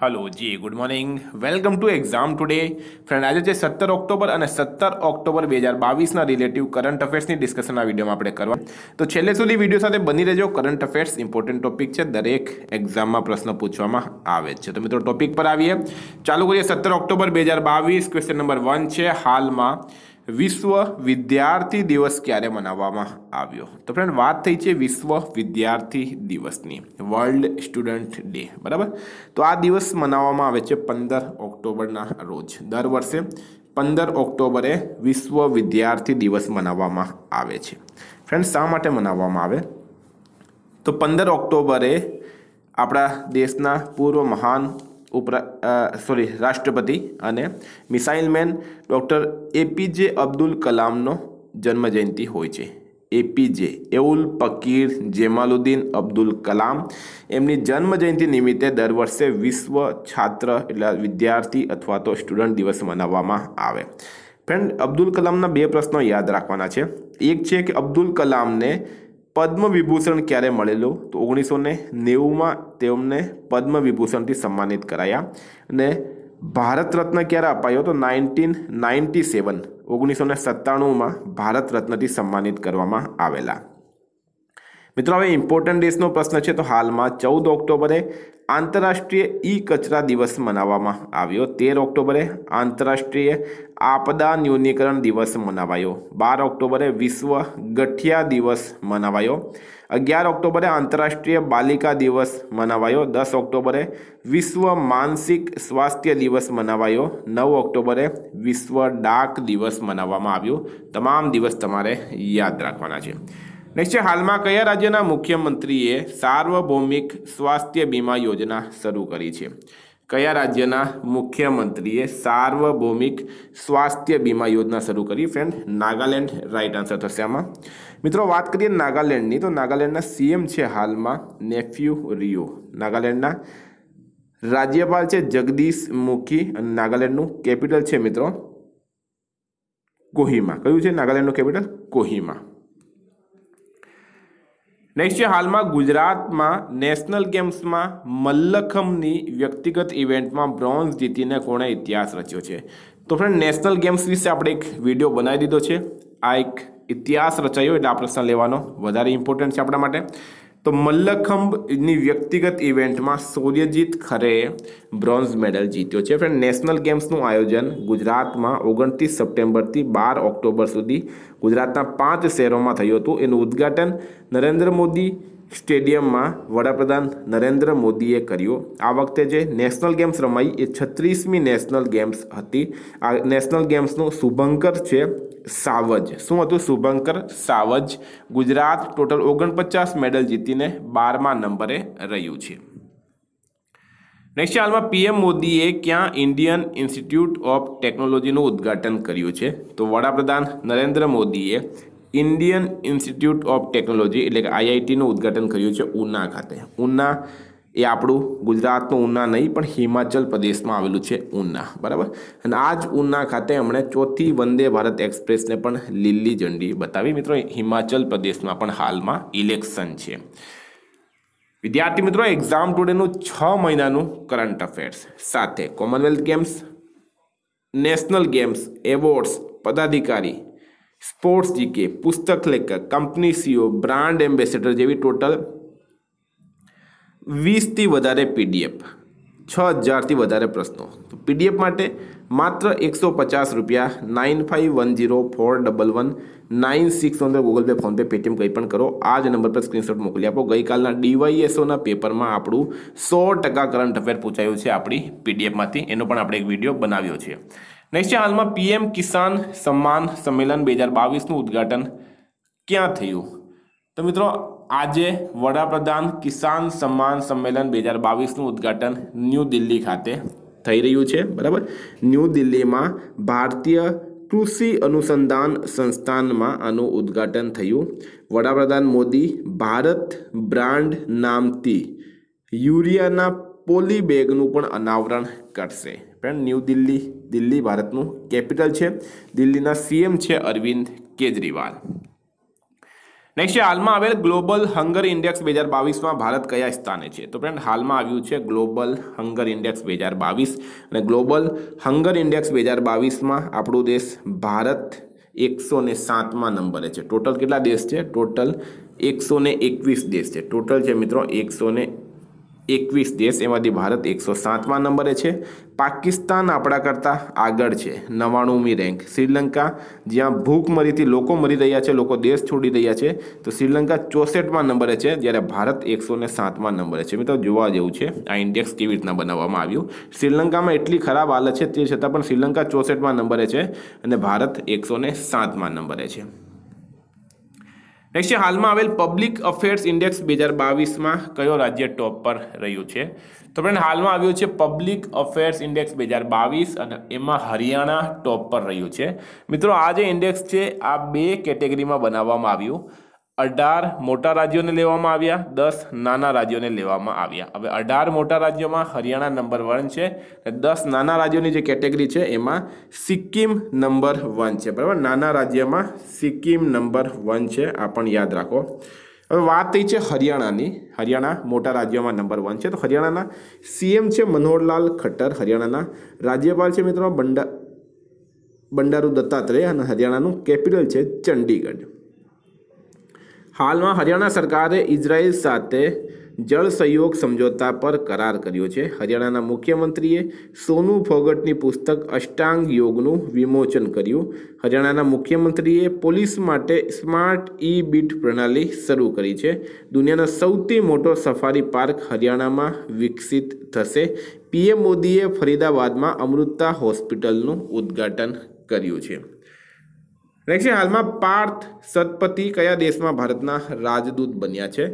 hello જી good morning welcome to exam today friend આજે છે સત્તર ઓક્ટોબર અને સત્તર ઓક્ટોબર બે હજાર બાવીસના રિલેટિવ કરંટ અફેર્સની ડિસ્કશન આ વિડીયોમાં આપણે કરવા તો છેલ્લે સુધી વિડીયો સાથે બની રહેજો કરંટ અફેર્સ ઇમ્પોર્ટન્ટ ટોપિક છે દરેક એક્ઝામમાં પ્રશ્ન પૂછવામાં આવે છે તો મિત્રો ટોપિક પર આવીએ ચાલુ કરીએ સત્તર ઓક્ટોબર બે હજાર બાવીસ ક્વેશ્ચન નંબર વન છે હાલમાં વિશ્વ વિદ્યાર્થી દિવસ ક્યારે મનાવવામાં આવ્યો તો ફ્રેન્ડ વાત થઈ છે વિશ્વ વિદ્યાર્થી દિવસની વર્લ્ડ સ્ટુડન્ટ ડે બરાબર તો આ દિવસ મનાવવામાં આવે છે પંદર ઓક્ટોબરના રોજ દર વર્ષે પંદર ઓક્ટોબરે વિશ્વ વિદ્યાર્થી દિવસ મનાવવામાં આવે છે ફ્રેન્ડ શા માટે મનાવવામાં આવે તો પંદર ઓક્ટોબરે આપણા દેશના પૂર્વ મહાન ઉપરા સોરી રાષ્ટ્રપતિ અને missile man doctor APJ Abdul કલામનો જન્મજયંતિ હોય છે એપીજે એઉલ પકીર જેમાલુદ્દીન અબ્દુલ કલામ એમની જન્મજયંતિ નિમિત્તે દર વર્ષે વિશ્વ છાત્ર એટલે વિદ્યાર્થી અથવા તો સ્ટુડન્ટ દિવસ મનાવવામાં આવે ફ્રેન્ડ અબ્દુલ કલામના બે પ્રશ્નો યાદ રાખવાના છે એક છે કે અબ્દુલ કલામને પદ્મ વિભૂષણ ક્યારે મળેલું તો ઓગણીસો ને નેવુંમાં તેમને પદ્મ વિભૂષણથી સન્માનિત કરાયા અને ભારત રત્ન ક્યારે અપાયો તો નાઇન્ટીન નાઇન્ટી સેવન ઓગણીસો ને સત્તાણુંમાં ભારત રત્નથી સન્માનિત કરવામાં આવેલા મિત્રો હવે ઇમ્પોર્ટન્ટ ડેસનો પ્રશ્ન છે તો હાલમાં ચૌદ ઓક્ટોબરે આંતરરાષ્ટ્રીય ઈ કચરા દિવસ મનાવવામાં આવ્યો તેર ઓક્ટોબરે આંતરરાષ્ટ્રીય આપદા ન્યૂનીકરણ દિવસ મનાવાયો બાર ઓક્ટોબરે વિશ્વ ગઠિયા દિવસ મનાવાયો અગિયાર ઓક્ટોબરે આંતરરાષ્ટ્રીય બાલિકા દિવસ મનાવાયો દસ ઓક્ટોબરે વિશ્વ માનસિક સ્વાસ્થ્ય દિવસ મનાવાયો નવ ઓક્ટોબરે વિશ્વ ડાક દિવસ મનાવવામાં આવ્યો તમામ દિવસ તમારે યાદ રાખવાના છે નેક્સ્ટ છે હાલમાં કયા રાજ્યના મુખ્યમંત્રીએ સાર્વભૌમિક સ્વાસ્થ્ય બીમા યોજના શરૂ કરી છે કયા રાજ્યના મુખ્યમંત્રીએ સાર્વભૌમિક સ્વાસ્થ્ય બીમા યોજના શરૂ કરી ફ્રેન્ડ નાગાલેન્ડ રાઇટ આન્સર થશે આમાં મિત્રો વાત કરીએ નાગાલેન્ડની તો નાગાલેન્ડના સીએમ છે હાલમાં નેફ્યુ રિયો નાગાલેન્ડના રાજ્યપાલ છે જગદીશ મુખી અને નાગાલેન્ડનું કેપિટલ છે મિત્રો કોહિમા કયું છે નાગાલેન્ડનું કેપિટલ કોહિમા નેક્સ્ટ છે હાલમાં ગુજરાતમાં નેશનલ ગેમ્સમાં મલ્લખમની વ્યક્તિગત ઇવેન્ટમાં બ્રોન્ઝ જીતીને કોણે ઇતિહાસ રચ્યો છે તો ફ્રેન્ડ નેશનલ ગેમ્સ વિશે આપણે એક વિડીયો બનાવી દીધો છે આ એક ઇતિહાસ રચાયો એટલે આ પ્રશ્ન લેવાનો વધારે ઇમ્પોર્ટન્ટ છે આપણા માટે તો મલ્લખંભની વ્યક્તિગત ઇવેન્ટમાં સૂર્યજીત ખરે બ્રોન્ઝ મેડલ જીત્યો છે ફ્રેન્ડ નેશનલ ગેમ્સનું આયોજન ગુજરાતમાં ઓગણત્રીસ સપ્ટેમ્બરથી બાર ઓક્ટોબર સુધી ગુજરાતના પાંચ શહેરોમાં થયું હતું એનું ઉદ્ઘાટન નરેન્દ્ર મોદી સ્ટેડિયમમાં વડાપ્રધાન નરેન્દ્ર મોદીએ કર્યું આ વખતે જે નેશનલ ગેમ્સ રમાઈ એ છત્રીસમી નેશનલ ગેમ્સ હતી આ નેશનલ ગેમ્સનું શુભંકર છે સાવજ શું હતું શુભંકર સાવજ ગુજરાત ટોટલ ઓગણપચાસ મેડલ જીતીને બારમા નંબરે રહ્યું છે નેક્સ્ટ હાલમાં પીએમ મોદીએ ક્યાં ઇન્ડિયન ઇન્સ્ટિટ્યૂટ ઓફ ટેકનોલોજીનું ઉદ્ઘાટન કર્યું છે તો વડાપ્રધાન નરેન્દ્ર મોદીએ ઇન્ડિયન ઇન્સ્ટિટ્યૂટ ઓફ ટેકનોલોજી એટલે કે આઈઆઈટીનું ઉદ્ઘાટન કર્યું છે ઉના ખાતે ઉના એ આપણું ગુજરાતનું ઉના નહીં પણ હિમાચલ પ્રદેશમાં આવેલું છે ઉના બરાબર અને આ જ ઉના ખાતે એમણે ચોથી વંદે ભારત એક્સપ્રેસને પણ લીલી ઝંડી બતાવી મિત્રો હિમાચલ પ્રદેશમાં પણ હાલમાં ઇલેક્શન છે વિદ્યાર્થી મિત્રો એક્ઝામ ટુડેનું છ મહિનાનું કરંટ અફેર્સ સાથે commonwealth games national games awards પદાધિકારી સ્પોર્ટ્સ જીકે પુસ્તક લેખક કંપની સીઓ બ્રાન્ડ એમ્બેસેડર જેવી ટોટલ વીસથી વધારે પીડીએફ છ હજારથી વધારે પ્રશ્નો તો પીડીએફ માટે માત્ર એકસો પચાસ રૂપિયા nine five one zero four double one nine six one Google Pay PhonePe Paytm કંઈ પણ કરો આ જ નંબર પર સ્ક્રીનશોટ મોકલી આપો ગઈકાલના ડીવાયએસઓના પેપરમાં આપણું સો ટકા કરંટ અફેર પૂછાયું છે આપણી પીડીએફમાંથી એનો પણ આપણે એક વિડીયો બનાવ્યો છે નેક્સ્ટ છે હાલમાં પીએમ કિસાન સન્માન સંમેલન બે હજાર બાવીસનું ઉદઘાટન ક્યાં થયું તો મિત્રો આજે વડાપ્રધાન કિસાન સન્માન સંમેલન બે હજાર બાવીસનું ઉદ્ઘાટન ન્યૂ દિલ્હી ખાતે થઈ રહ્યું છે બરાબર ન્યૂ દિલ્હીમાં ભારતીય કૃષિ અનુસંધાન સંસ્થાનમાં આનું ઉદ્ઘાટન થયું વડાપ્રધાન મોદી ભારત બ્રાન્ડ નામથી યુરિયાના પોલી બેગનું પણ અનાવરણ કરશે પણ ન્યૂ દિલ્હી દિલ્હી ભારતનું કેપિટલ છે દિલ્હીના સીએમ છે અરવિંદ કેજરીવાલ નેક્સ્ટ છે હાલમાં આવેલ ગ્લોબલ હંગર ઇન્ડેક્સ બે હજાર બાવીસમાં ભારત કયા સ્થાને છે તો ફ્રેન્ડ હાલમાં આવ્યું છે ગ્લોબલ હંગર ઇન્ડેક્સ બે હજાર બાવીસ અને ગ્લોબલ હંગર ઇન્ડેક્સ બે હજાર બાવીસમાં આપણો દેશ ભારત એકસો ને સાતમાં નંબરે છે ટોટલ કેટલા દેશ છે ટોટલ એકસો ને એકવીસ દેશ છે ટોટલ છે મિત્રો એકસો એકવીસ દેશ એમાંથી ભારત એકસો સાતમા નંબરે છે પાકિસ્તાન આપણા કરતાં આગળ છે નવાણુંમી રેન્ક શ્રીલંકા જ્યાં ભૂખમરીથી લોકો મરી રહ્યા છે લોકો દેશ છોડી રહ્યા છે તો શ્રીલંકા ચોસઠમા નંબરે છે જ્યારે ભારત એકસો ને સાતમા નંબરે છે મિત્રો જોવા જેવું છે આ ઇન્ડેક્સ કેવી રીતના બનાવવામાં આવ્યું શ્રીલંકામાં એટલી ખરાબ હાલત છે તે છતાં પણ શ્રીલંકા ચોસઠમા નંબરે છે અને ભારત એકસો ને સાતમા નંબરે છે નેક્સ્ટ છે હાલમાં આવેલ પબ્લિક અફેર્સ ઇન્ડેક્સ બે હજાર બાવીસમાં કયો રાજ્ય ટોપ પર રહ્યું છે તો ફ્રેન્ડ હાલમાં આવ્યું છે પબ્લિક અફેર્સ ઇન્ડેક્સ બે હજાર બાવીસ અને એમાં હરિયાણા ટોપ પર રહ્યું છે મિત્રો આ જે ઇન્ડેક્સ છે આ બે કેટેગરીમાં બનાવવામાં આવ્યું અઢાર મોટા રાજ્યોને લેવામાં આવ્યા દસ નાના રાજ્યોને લેવામાં આવ્યા હવે અઢાર મોટા રાજ્યોમાં હરિયાણા નંબર વન છે અને દસ નાના રાજ્યોની જે કેટેગરી છે એમાં સિક્કિમ નંબર વન છે બરાબર નાના રાજ્યમાં સિક્કિમ નંબર વન છે આ પણ યાદ રાખો હવે વાત થઈ છે હરિયાણાની હરિયાણા મોટા રાજ્યોમાં નંબર વન છે તો હરિયાણાના સીએમ છે મનોહરલાલ ખટ્ટર હરિયાણાના રાજ્યપાલ છે મિત્રો બંડા બંડારૂ દત્તાત્રેય અને હરિયાણાનું કેપિટલ છે ચંડીગઢ હાલમાં હરિયાણા સરકારે ઇઝરાયલ સાથે જળ સહયોગ સમજોતા પર કરાર કર્યો છે હરિયાણાના મુખ્યમંત્રીએ સોનુ ફોગટની પુસ્તક અષ્ટાંગ યોગનું વિમોચન કર્યું હરિયાણાના મુખ્યમંત્રીએ પોલીસ માટે સ્માર્ટ ઈ બીટ પ્રણાલી શરૂ કરી છે દુનિયાનો સૌથી મોટો સફારી પાર્ક હરિયાણામાં વિકસિત થશે પીએમ મોદીએ ફરીદાબાદમાં અમૃતા હોસ્પિટલનું ઉદ્ઘાટન કર્યું છે નેક્સ્ટ હાલમાં પાર્થ સતપતિ કયા દેશમાં ભારતના રાજદૂત બન્યા છે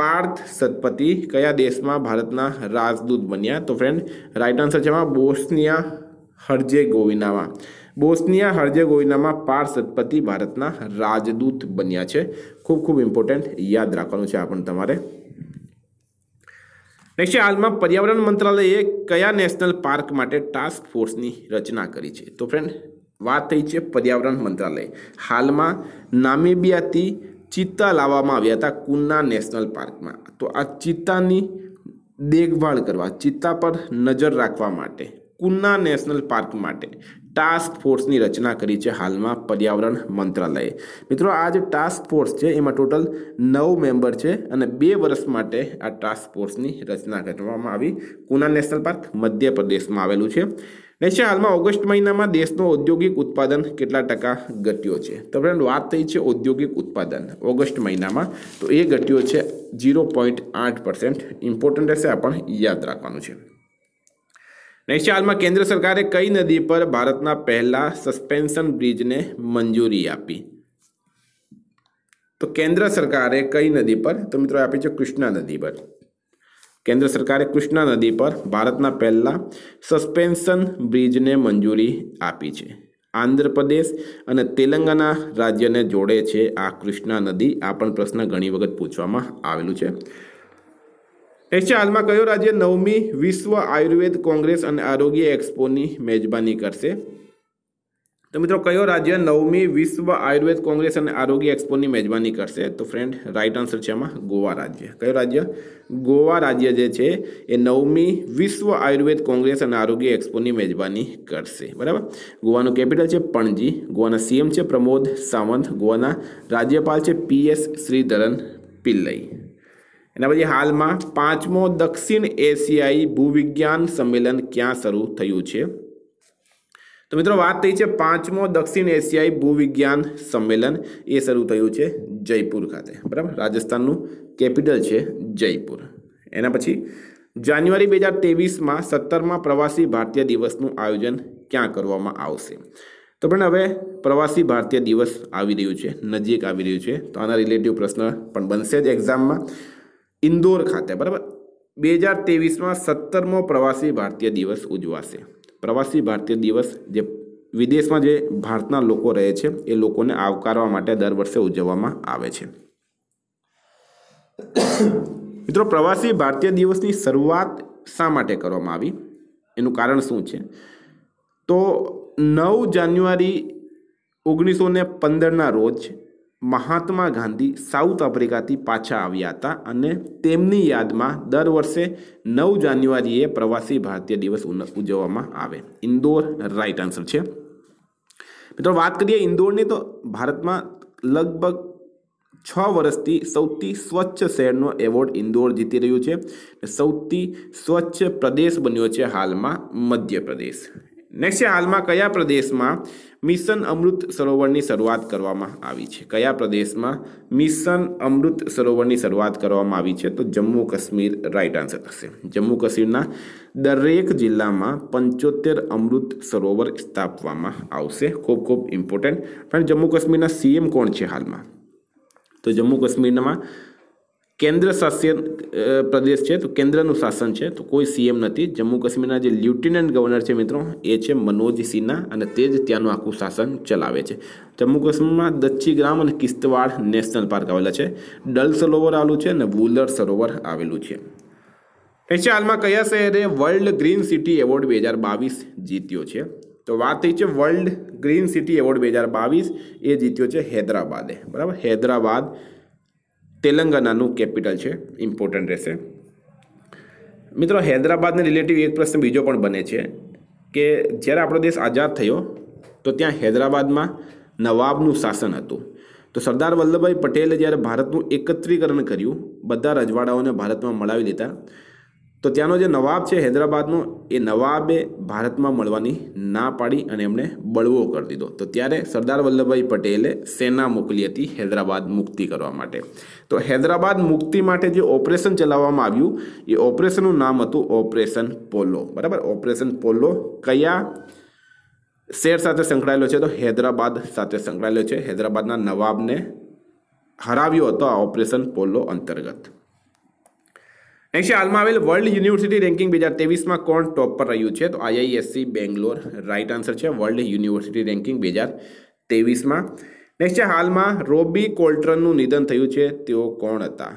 પાર્થ સતપતિ કયા દેશમાં ભારતના રાજદૂત બન્યા તો ફ્રેન્ડ રાઇટ આન્સર છે એમાં બોસ્નિયા હર્જેગોવિનામાં બોસ્નિયા ગોવિનામાં પાર્થ સતપતિ ભારતના રાજદૂત બન્યા છે ખૂબ ખૂબ ઇમ્પોર્ટન્ટ યાદ રાખવાનું છે આપણને તમારે નેક્સ્ટ હાલમાં પર્યાવરણ મંત્રાલયે કયા નેશનલ પાર્ક માટે ટાસ્ક ફોર્સની રચના કરી છે તો ફ્રેન્ડ વાત થઈ છે પર્યાવરણ મંત્રાલય હાલમાં નામેબિયાથી ચિત્તા લાવવામાં આવ્યા હતા કુન્ના નેશનલ પાર્કમાં તો આ ચિત્તાની દેખભાળ કરવા ચિત્તા પર નજર રાખવા માટે કુન્ના નેશનલ પાર્ક માટે ટાસ્ક ફોર્સની રચના કરી છે હાલમાં પર્યાવરણ મંત્રાલયે મિત્રો આ જે ટાસ્ક ફોર્સ છે એમાં ટોટલ નવ મેમ્બર છે અને બે વર્ષ માટે આ ટાસ્ક ફોર્સની રચના કરવામાં આવી કુના નેશનલ પાર્ક મધ્યપ્રદેશમાં આવેલું છે રહેશે હાલમાં ઓગસ્ટ મહિનામાં દેશનો ઔદ્યોગિક ઉત્પાદન કેટલા ટકા ઘટ્યો છે તો ફ્રેન્ડ વાત થઈ છે ઔદ્યોગિક ઉત્પાદન ઓગસ્ટ મહિનામાં તો એ ઘટ્યો છે ઝીરો પોઈન્ટ આઠ પર્સન્ટ ઇમ્પોર્ટન્ટ રહેશે આ પણ યાદ રાખવાનું છે નૈશા હાલમાં કેન્દ્ર સરકારે કઈ નદી પર ભારતના પહેલા સસ્પેન્શન બ્રિજને મંજૂરી આપી તો કેન્દ્ર સરકારે કઈ નદી પર તો મિત્રો આપી છે કૃષ્ણા નદી પર કેન્દ્ર સરકારે કૃષ્ણા નદી પર ભારતના પહેલા સસ્પેન્શન બ્રિજને મંજૂરી આપી છે આંધ્રપ્રદેશ અને તેલંગાના રાજ્યને જોડે છે આ કૃષ્ણા નદી આ પણ પ્રશ્ન ઘણી વખત પૂછવામાં આવેલું છે એશિયા હાલમાં કયો રાજ્ય નવમી વિશ્વ આયુર્વેદ કોંગ્રેસ અને આરોગ્ય એક્સપોની મેજબાની કરશે તો મિત્રો કયો રાજ્ય નવમી વિશ્વ આયુર્વેદ કોંગ્રેસ અને આરોગ્ય એક્સપોની મેજબાની કરશે તો ફ્રેન્ડ રાઇટ આન્સર છે એમાં ગોવા રાજ્ય કયો રાજ્ય ગોવા રાજ્ય જે છે એ નવમી વિશ્વ આયુર્વેદ કોંગ્રેસ અને આરોગ્ય એક્સપોની મેજબાની કરશે બરાબર ગોવાનું કેપિટલ છે પણજી ગોવાના સીએમ છે પ્રમોદ સાવંત ગોવાના રાજ્યપાલ છે પીએસ શ્રીધરન પિલ્લઈ એના પછી હાલમાં પાંચમો દક્ષિણ એશિયાઈ ભૂવિજ્ઞાન સંમેલન ક્યાં શરૂ થયું છે તો મિત્રો વાત થઈ છે પાંચમો દક્ષિણ એશિયાઈ ભૂવિજ્ઞાન સંમેલન એ શરૂ થયું છે જયપુર ખાતે બરાબર રાજસ્થાનનું કેપિટલ છે જયપુર એના પછી જાન્યુઆરી બે હજાર ત્રેવીસમાં સત્તરમાં પ્રવાસી ભારતીય દિવસનું આયોજન ક્યાં કરવામાં આવશે તો પણ હવે પ્રવાસી ભારતીય દિવસ આવી રહ્યું છે નજીક આવી રહ્યું છે તો આના રિલેટિવ પ્રશ્ન પણ બનશે જ એક્ઝામમાં ઇન્દોર ખાતે બરાબર બે હજાર તેવીસમાં સત્તરમો પ્રવાસી ભારતીય દિવસ ઉજવાશે પ્રવાસી ભારતીય દિવસ જે વિદેશમાં જે ભારતના લોકો રહે છે એ લોકોને આવકારવા માટે દર વર્ષે ઉજવવામાં આવે છે મિત્રો પ્રવાસી ભારતીય દિવસની શરૂઆત શા માટે કરવામાં આવી એનું કારણ શું છે તો નવ જાન્યુઆરી ઓગણીસો ને પંદરના રોજ મહાત્મા ગાંધી સાઉથ આફ્રિકાથી પાછા આવ્યા હતા અને તેમની યાદમાં દર વર્ષે નવ જાન્યુઆરીએ પ્રવાસી ભારતીય દિવસ ઉજવવામાં આવે ઇન્દોર રાઇટ આન્સર છે મિત્રો વાત કરીએ ઇન્દોરની તો ભારતમાં લગભગ છ વર્ષથી સૌથી સ્વચ્છ શહેરનો એવોર્ડ ઇન્દોર જીતી રહ્યું છે સૌથી સ્વચ્છ પ્રદેશ બન્યો છે હાલમાં મધ્યપ્રદેશ નેક્સ્ટ છે હાલમાં કયા પ્રદેશમાં મિશન અમૃત સરોવરની શરૂઆત કરવામાં આવી છે કયા પ્રદેશમાં મિશન અમૃત સરોવરની શરૂઆત કરવામાં આવી છે તો જમ્મુ કાશ્મીર રાઇટ આન્સર થશે જમ્મુ કાશ્મીરના દરેક જિલ્લામાં પંચોતેર અમૃત સરોવર સ્થાપવામાં આવશે ખૂબ ખૂબ ઇમ્પોર્ટન્ટ પણ જમ્મુ કાશ્મીરના સીએમ કોણ છે હાલમાં તો જમ્મુ કાશ્મીરમાં કેન્દ્ર શાસિત પ્રદેશ છે તો કેન્દ્રનું શાસન છે તો કોઈ સીએમ નથી જમ્મુ કાશ્મીરના જે લ્યુટિનન્ટ ગવર્નર છે મિત્રો એ છે મનોજ સિન્હા અને તે જ ત્યાંનું આખું શાસન ચલાવે છે જમ્મુ કાશ્મીરમાં દચ્છી ગ્રામ અને કિસ્તવાડ નેશનલ પાર્ક આવેલા છે ડલ સરોવર આવેલું છે અને વુલર સરોવર આવેલું છે પછી હાલમાં કયા શહેરે વર્લ્ડ ગ્રીન સિટી એવોર્ડ બે હજાર બાવીસ જીત્યો છે તો વાત થઈ છે વર્લ્ડ ગ્રીન સિટી એવોર્ડ બે હજાર બાવીસ એ જીત્યો છે હૈદરાબાદે બરાબર હૈદરાબાદ તેલંગાનાનું કેપિટલ છે ઇમ્પોર્ટન્ટ રહેશે મિત્રો હૈદરાબાદને રિલેટિવ એક પ્રશ્ન બીજો પણ બને છે કે જ્યારે આપણો દેશ આઝાદ થયો તો ત્યાં હૈદરાબાદમાં નવાબનું શાસન હતું તો સરદાર વલ્લભભાઈ પટેલે જ્યારે ભારતનું એકત્રીકરણ કર્યું બધા રજવાડાઓને ભારતમાં મળાવી લીધા તો ત્યાંનો જે નવાબ છે હૈદરાબાદનો એ નવાબે ભારતમાં મળવાની ના પાડી અને એમણે બળવો કરી દીધો તો ત્યારે સરદાર વલ્લભભાઈ પટેલે સેના મોકલી હતી હૈદરાબાદ મુક્તિ કરવા માટે તો હૈદરાબાદ મુક્તિ માટે જે ઓપરેશન ચલાવવામાં આવ્યું એ ઓપરેશનનું નામ હતું ઓપરેશન પોલો બરાબર ઓપરેશન પોલો કયા શેર સાથે સંકળાયેલો છે તો હૈદરાબાદ સાથે સંકળાયેલો છે હૈદરાબાદના નવાબને હરાવ્યો હતો આ ઓપરેશન પોલો અંતર્ગત નેક્સ્ટ હાલમાં આવેલ વર્લ્ડ યુનિવર્સિટી રેન્કિંગ બે હજાર તેવીસમાં કોણ ટોપ પર રહ્યું છે તો આઈઆઈએસસી બેંગ્લોર રાઇટ આન્સર છે વર્લ્ડ યુનિવર્સિટી રેન્કિંગ બે હજાર તેવીસમાં નેક્સ્ટ છે હાલમાં રોબી કોલ્ટ્રનનું નિધન થયું છે તેઓ કોણ હતા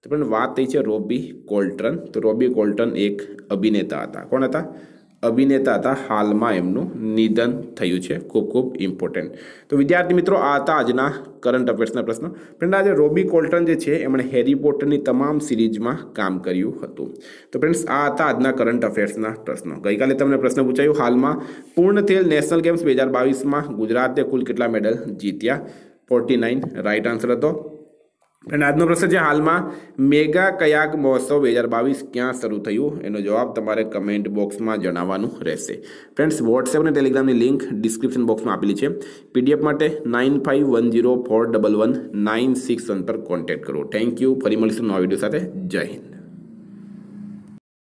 તો પણ વાત થઈ છે રોબી કોલ્ટ્રન તો રોબી કોલ્ટ્રન એક અભિનેતા હતા કોણ હતા અભિનેતા હતા હાલમાં એમનું નિધન થયું છે ખૂબ ખૂબ ઇમ્પોર્ટન્ટ તો વિદ્યાર્થી મિત્રો આ હતા આજના કરંટ અફેર્સના પ્રશ્ન ફ્રેન્ડ આજે રોબી કોલ્ટન જે છે એમણે હેરી પોટરની તમામ સિરીઝમાં કામ કર્યું હતું તો ફ્રેન્ડ્સ આ હતા આજના કરંટ અફેર્સના પ્રશ્નો ગઈકાલે તમને પ્રશ્ન પૂછાયું હાલમાં પૂર્ણ થયેલ નેશનલ ગેમ્સ બે હજાર બાવીસમાં ગુજરાતે કુલ કેટલા મેડલ જીત્યા ફોર્ટી નાઇન રાઇટ આન્સર હતો અને આજનો પ્રશ્ન છે હાલમાં મેગા કયાક મહોત્સવ બે હજાર બાવીસ ક્યાં શરૂ થયું એનો જવાબ તમારે કમેન્ટ બોક્સમાં જણાવવાનું રહેશે ફ્રેન્ડ્સ વોટ્સએપ અને ટેલિગ્રામની લિંક ડિસ્ક્રિપ્શન બોક્સમાં આપેલી છે પીડીએફ માટે nine five one zero four double one nine six one પર કોન્ટેક્ટ કરો થેન્ક યુ ફરી મળીશું નવા વિડીયો સાથે જય હિન્દ